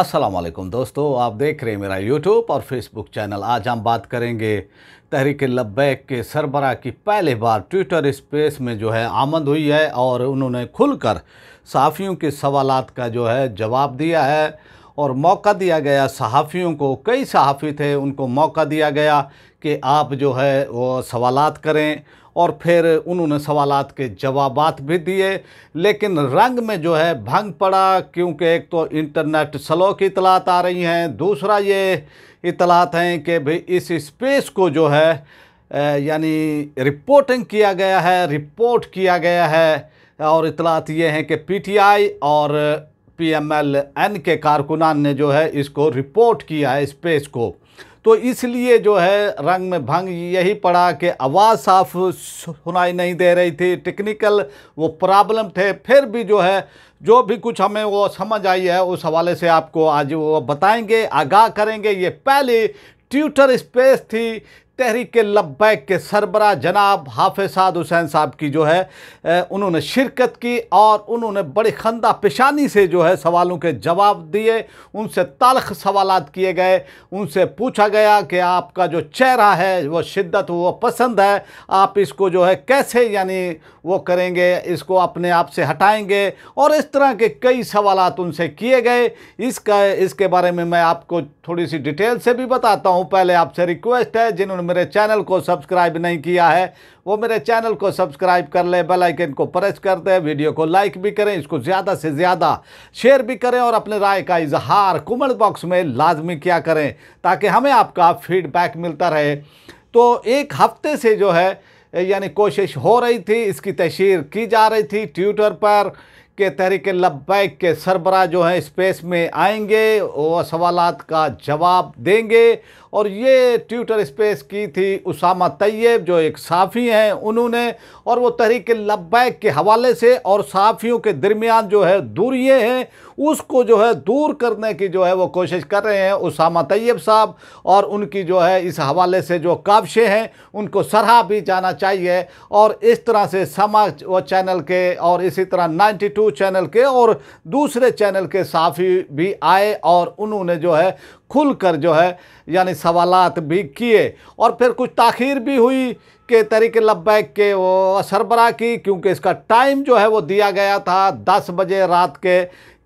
असलम दोस्तों आप देख रहे हैं मेरा यूट्यूब और फेसबुक चैनल आज हम बात करेंगे तहरीक लब्बैक के सरबरा की पहली बार ट्विटर स्पेस में जो है आमद हुई है और उन्होंने खुलकर सहाफ़ियों के सवाल का जो है जवाब दिया है और मौका दिया गया सहाफ़ियों को कई सहाफ़ी थे उनको मौका दिया गया कि आप जो है वो सवाल करें और फिर उन्होंने सवालात के जवाब भी दिए लेकिन रंग में जो है भंग पड़ा क्योंकि एक तो इंटरनेट स्लो की इतलात आ रही हैं दूसरा ये इतलात हैं कि भाई इस स्पेस को जो है यानी रिपोर्टिंग किया गया है रिपोर्ट किया गया है और इतलात ये हैं कि पीटीआई और पीएमएलएन के कारकुनान ने जो है इसको रिपोर्ट किया है स्पेस को तो इसलिए जो है रंग में भंग यही पड़ा कि आवाज़ साफ सुनाई नहीं दे रही थी टेक्निकल वो प्रॉब्लम थे फिर भी जो है जो भी कुछ हमें वो समझ आई है उस हवाले से आपको आज वो बताएंगे आगाह करेंगे ये पहली ट्विटर स्पेस थी तहरीक लब्बैक के सरबरा जनाब साद हुसैन साहब की जो है उन्होंने शिरकत की और उन्होंने बड़ी खंदा पेशानी से जो है सवालों के जवाब दिए उनसे तलख सवाल किए गए उनसे पूछा गया कि आपका जो चेहरा है वो शिद्दत वो पसंद है आप इसको जो है कैसे यानी वो करेंगे इसको अपने आप से हटाएंगे और इस तरह के कई सवाल उनसे किए गए इसका इसके बारे में मैं आपको थोड़ी सी डिटेल से भी बताता हूँ पहले आपसे रिक्वेस्ट है जिन्होंने मेरे चैनल को सब्सक्राइब नहीं किया है वो मेरे चैनल को सब्सक्राइब कर ले बेल आइकन को प्रेस कर दे वीडियो को लाइक भी करें इसको ज़्यादा से ज़्यादा शेयर भी करें और अपने राय का इजहार कमेंट बॉक्स में लाजमी किया करें ताकि हमें आपका फीडबैक मिलता रहे तो एक हफ्ते से जो है यानी कोशिश हो रही थी इसकी तशहर की जा रही थी ट्विटर पर के तहरीक लब्बैक के सरबरा जो हैं स्पेस में आएंगे वो सवाल का जवाब देंगे और ये ट्विटर स्पेस की थी उसामा तैयब जो एक साफ़ी हैं उन्होंने और वो तहरीक लब्बैक के हवाले से और साफ़ियों के दरमियान जो है दूरिए हैं उसको जो है दूर करने की जो है वो कोशिश कर रहे हैं उसामा तैयब साहब और उनकी जो है इस हवाले से जो काविशें हैं उनको सराहा भी जाना चाहिए और इस तरह से समाज व चैनल के और इसी तरह 92 चैनल के और दूसरे चैनल के साफ़ी भी आए और उन्होंने जो है खुल कर जो है यानी सवालत भी किए और फिर कुछ ताखीर भी हुई के तरीके लब्बैक के वो सरबरा की क्योंकि इसका टाइम जो है वो दिया गया था दस बजे रात के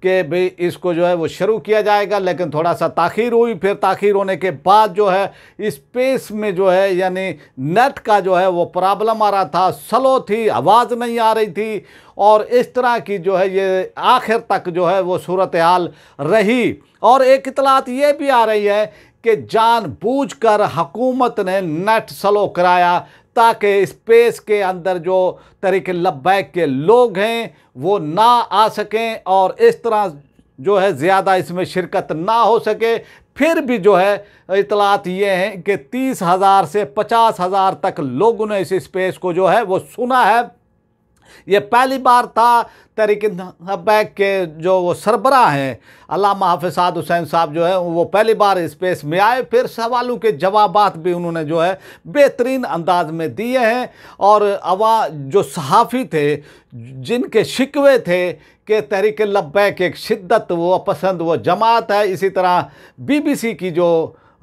के भी इसको जो है वो शुरू किया जाएगा लेकिन थोड़ा सा ताखीर हुई फिर ताखीर होने के बाद जो है स्पेस में जो है यानी नेट का जो है वो प्रॉब्लम आ रहा था स्लो थी आवाज़ नहीं आ रही थी और इस तरह की जो है ये आखिर तक जो है वो सूरत हाल रही और एक इतलात ये भी आ रही है कि जानबूझकर हुकूमत ने नेट स्लो कराया ताकि स्पेस के अंदर जो तरीके लब्बैक के लोग हैं वो ना आ सकें और इस तरह जो है ज़्यादा इसमें शिरकत ना हो सके फिर भी जो है इतलात ये हैं कि तीस हज़ार से पचास हज़ार तक लोगों ने इस स्पेस को जो है वो सुना है ये पहली बार था तहरीक बैग के जो वो सरबरा हैं अलामा हाफिसाद हुसैन साहब जो है वो पहली बार स्पेस में आए फिर सवालों के जवाब भी उन्होंने जो है बेहतरीन अंदाज में दिए हैं और अवा जो सहाफ़ी थे जिनके शिकवे थे कि तहरीक लब्बैक एक शिद्दत व पसंद व जमात है इसी तरह बीबीसी की जो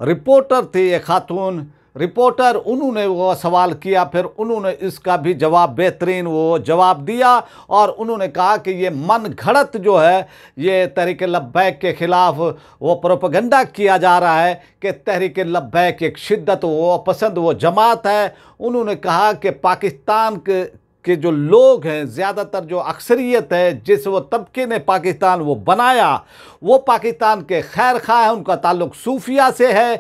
रिपोर्टर थी एक खातून रिपोर्टर उन्होंने वो सवाल किया फिर उन्होंने इसका भी जवाब बेहतरीन वो जवाब दिया और उन्होंने कहा कि ये मन घड़त जो है ये तहरीक लब्बैक के ख़िलाफ़ वो प्रोपगंडा किया जा रहा है कि तहरीक लब्बैक एक शिद्दत वो पसंद वो जमात है उन्होंने कहा कि पाकिस्तान के के जो लोग हैं ज़्यादातर जो अक्सरियत है जिस वो तबके ने पाकिस्तान वो बनाया वो पाकिस्तान के खैर खा है उनका ताल्लुक सूफिया से है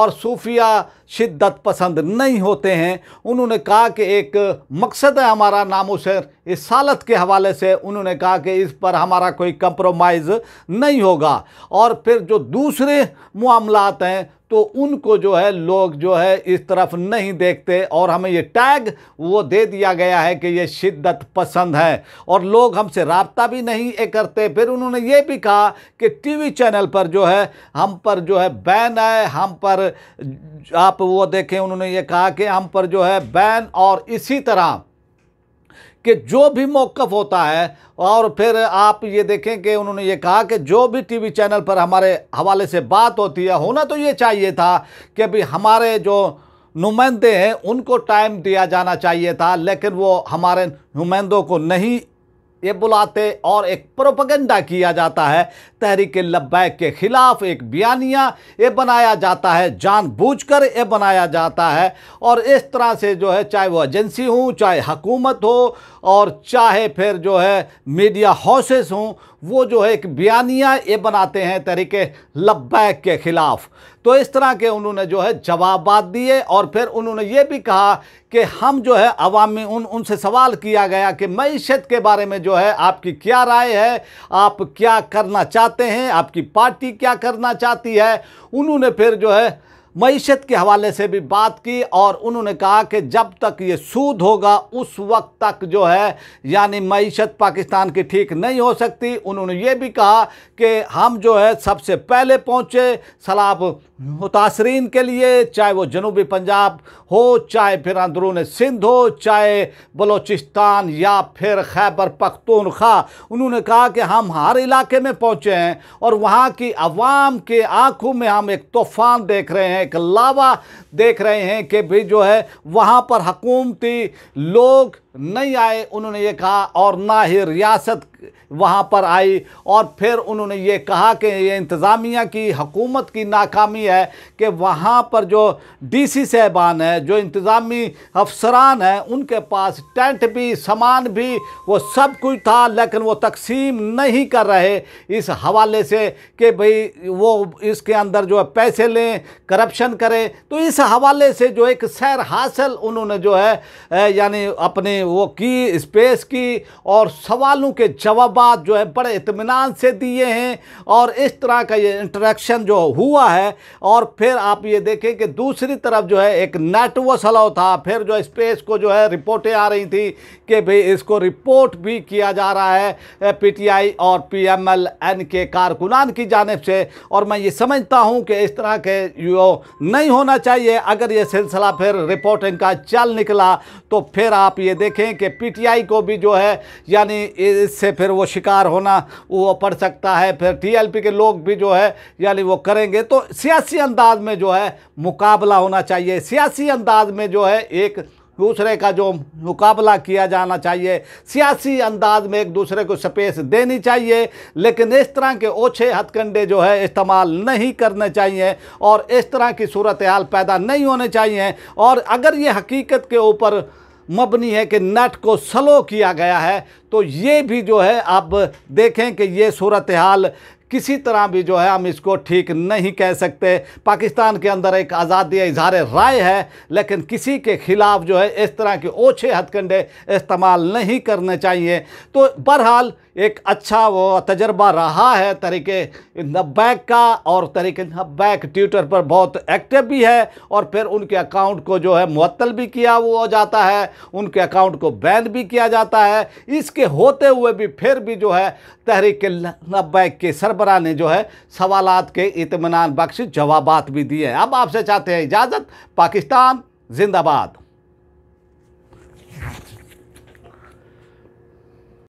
और सूफिया शिद्दत पसंद नहीं होते हैं उन्होंने कहा कि एक मकसद है हमारा नामोशर इस सालत के हवाले से उन्होंने कहा कि इस पर हमारा कोई कंप्रोमाइज़ नहीं होगा और फिर जो दूसरे मामलात हैं तो उनको जो है लोग जो है इस तरफ नहीं देखते और हमें ये टैग वो दे दिया गया है कि ये शिद्दत पसंद है और लोग हमसे रबता भी नहीं ये करते फिर उन्होंने ये भी कहा कि टीवी चैनल पर जो है हम पर जो है बैन है हम पर आप वो देखें उन्होंने ये कहा कि हम पर जो है बैन और इसी तरह कि जो भी मौक़ होता है और फिर आप ये देखें कि उन्होंने ये कहा कि जो भी टीवी चैनल पर हमारे हवाले से बात होती है होना तो ये चाहिए था कि भाई हमारे जो नुमाइंदे हैं उनको टाइम दिया जाना चाहिए था लेकिन वो हमारे नुमाइंदों को नहीं ये बुलाते और एक प्रोपगेंडा किया जाता है तहरीक लब्बैक के ख़िलाफ़ एक बयानिया ये बनाया जाता है जानबूझकर ये बनाया जाता है और इस तरह से जो है चाहे वो एजेंसी हो चाहे हकूमत हो और चाहे फिर जो है मीडिया हाउसेस हों वो जो है एक बयानिया ये बनाते हैं तहरीक लब्बैक के ख़िलाफ़ तो इस तरह के उन्होंने जो है जवाब दिए और फिर उन्होंने ये भी कहा कि हम जो है अवामी उन उनसे सवाल किया गया कि मीशत के बारे में जो है आपकी क्या राय है आप क्या करना चाहते हैं आपकी पार्टी क्या करना चाहती है उन्होंने फिर जो है मीशत के हवाले से भी बात की और उन्होंने कहा कि जब तक ये सूद होगा उस वक्त तक जो है यानी मीशत पाकिस्तान की ठीक नहीं हो सकती उन्होंने ये भी कहा कि हम जो है सबसे पहले पहुँचे सलाब मुतासरीन के लिए चाहे वो जनूबी पंजाब हो चाहे फिर अंदरून सिंध हो चाहे बलोचिस्तान या फिर खैबर पख्तूनख्वा उन्होंने कहा कि हम हर इलाके में पहुँचे हैं और वहाँ की आवाम के आँखों में हम एक तूफ़ान देख रहे हैं एक लावा देख रहे हैं कि भी जो है वहाँ पर हकूमती लोग नहीं आए उन्होंने ये कहा और ना ही रियासत वहाँ पर आई और फिर उन्होंने ये कहा कि ये इंतज़ामिया की हकूमत की नाकामी है कि वहाँ पर जो डीसी साहबान है जो इंतज़ामी अफसरान हैं उनके पास टेंट भी सामान भी वो सब कुछ था लेकिन वो तकसीम नहीं कर रहे इस हवाले से कि भाई वो इसके अंदर जो है पैसे लें करप्शन करें तो इस हवाले से जो एक सैर हासिल उन्होंने जो है यानी अपने वो की स्पेस की और सवालों के जवाब जो है बड़े इतमान से दिए हैं और इस तरह का ये इंटरेक्शन जो हुआ है और फिर आप ये देखें कि दूसरी तरफ जो है एक नेटवर्क सलाव था फिर जो स्पेस को जो है रिपोर्टें आ रही थी कि भाई इसको रिपोर्ट भी किया जा रहा है पीटीआई और एन के कारकुनान की जानब से और मैं ये समझता हूँ कि इस तरह के यो नहीं होना चाहिए अगर ये सिलसिला फिर रिपोर्टिंग का चल निकला तो फिर आप ये देख देखें कि पीटीआई को भी जो है यानी इससे फिर वो शिकार होना वो पड़ सकता है फिर टीएलपी के लोग भी जो है यानी वो करेंगे तो सियासी अंदाज में जो है मुकाबला होना चाहिए सियासी अंदाज में जो है एक दूसरे का जो मुकाबला किया जाना चाहिए सियासी अंदाज में एक दूसरे को स्पेस देनी चाहिए लेकिन इस तरह के ओछे हथकंडे जो है इस्तेमाल नहीं करने चाहिए और इस तरह की सूरत हाल पैदा नहीं होने चाहिए और अगर ये हकीकत के ऊपर मबनी है कि नट को सलो किया गया है तो ये भी जो है आप देखें कि ये सूरत हाल किसी तरह भी जो है हम इसको ठीक नहीं कह सकते पाकिस्तान के अंदर एक आज़ादी इजहार राय है लेकिन किसी के ख़िलाफ़ जो है इस तरह के ओछे हथकंडे इस्तेमाल नहीं करने चाहिए तो बहरहाल एक अच्छा वो तजर्बा रहा है तरीके नब्बैक का और तरीके नब्बैक ट्विटर पर बहुत एक्टिव भी है और फिर उनके अकाउंट को जो है मअतल भी किया वो हो जाता है उनके अकाउंट को बैन भी किया जाता है इसके होते हुए भी फिर भी जो है तहरीक नब्बैक के सरब सरबरा ने जो है सवाल के इतमान बख्श जवाब भी दिए अब आपसे चाहते हैं इजाज़त पाकिस्तान जिंदाबाद